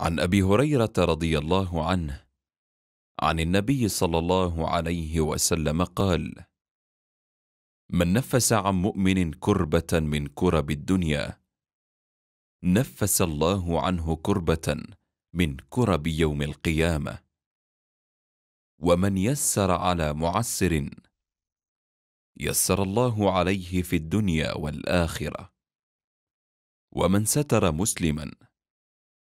عن ابي هريره رضي الله عنه عن النبي صلى الله عليه وسلم قال من نفس عن مؤمن كربه من كرب الدنيا نفس الله عنه كربه من كرب يوم القيامه ومن يسر على معسر يسر الله عليه في الدنيا والاخره ومن ستر مسلما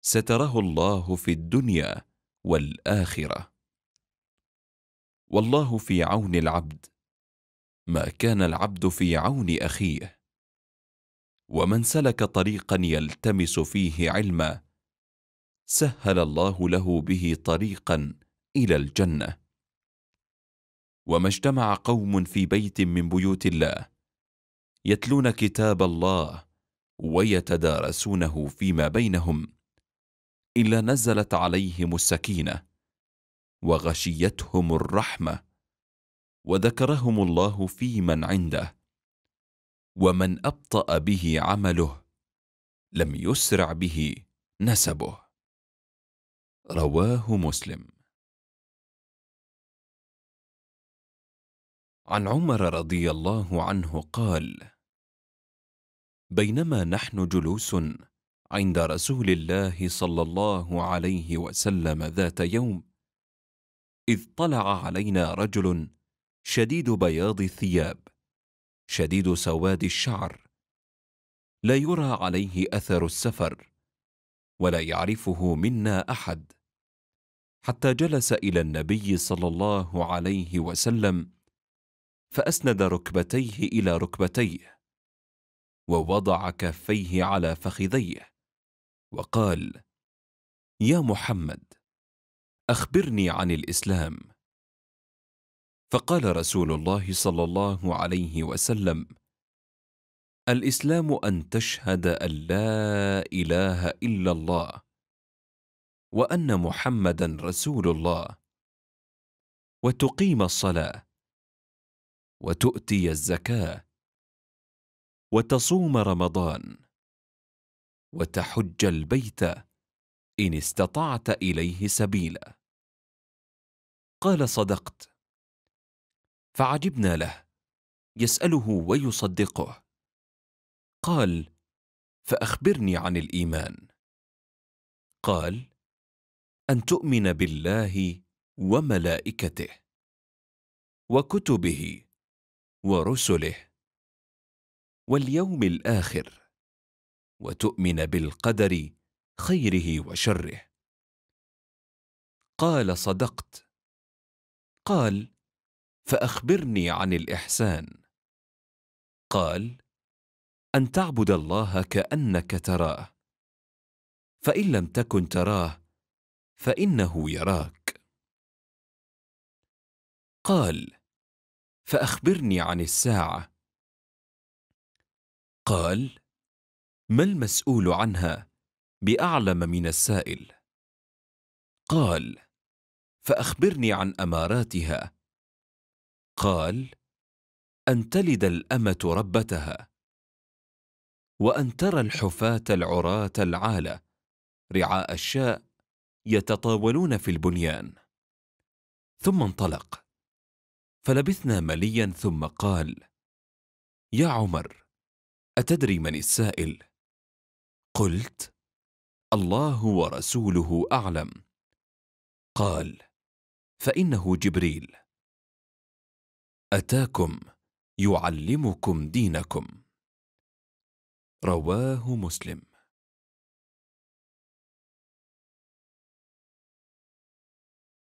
ستره الله في الدنيا والاخره والله في عون العبد ما كان العبد في عون اخيه ومن سلك طريقا يلتمس فيه علما سهل الله له به طريقا الى الجنه وما اجتمع قوم في بيت من بيوت الله يتلون كتاب الله ويتدارسونه فيما بينهم الا نزلت عليهم السكينه وغشيتهم الرحمه وذكرهم الله في من عنده ومن ابطا به عمله لم يسرع به نسبه رواه مسلم عن عمر رضي الله عنه قال بينما نحن جلوس عند رسول الله صلى الله عليه وسلم ذات يوم اذ طلع علينا رجل شديد بياض الثياب شديد سواد الشعر لا يرى عليه اثر السفر ولا يعرفه منا احد حتى جلس الى النبي صلى الله عليه وسلم فاسند ركبتيه الى ركبتيه ووضع كفيه على فخذيه وقال يا محمد اخبرني عن الاسلام فقال رسول الله صلى الله عليه وسلم الاسلام ان تشهد ان لا اله الا الله وان محمدا رسول الله وتقيم الصلاه وتؤتي الزكاه وتصوم رمضان وتحج البيت ان استطعت اليه سبيلا قال صدقت فعجبنا له يساله ويصدقه قال فاخبرني عن الايمان قال ان تؤمن بالله وملائكته وكتبه ورسله واليوم الاخر وتؤمن بالقدر خيره وشره قال صدقت قال فاخبرني عن الاحسان قال ان تعبد الله كانك تراه فان لم تكن تراه فانه يراك قال فاخبرني عن الساعه قال ما المسؤول عنها باعلم من السائل قال فاخبرني عن اماراتها قال ان تلد الامه ربتها وان ترى الحفاه العراه العاله رعاء الشاء يتطاولون في البنيان ثم انطلق فلبثنا مليا ثم قال يا عمر اتدري من السائل قلت الله ورسوله اعلم قال فانه جبريل اتاكم يعلمكم دينكم رواه مسلم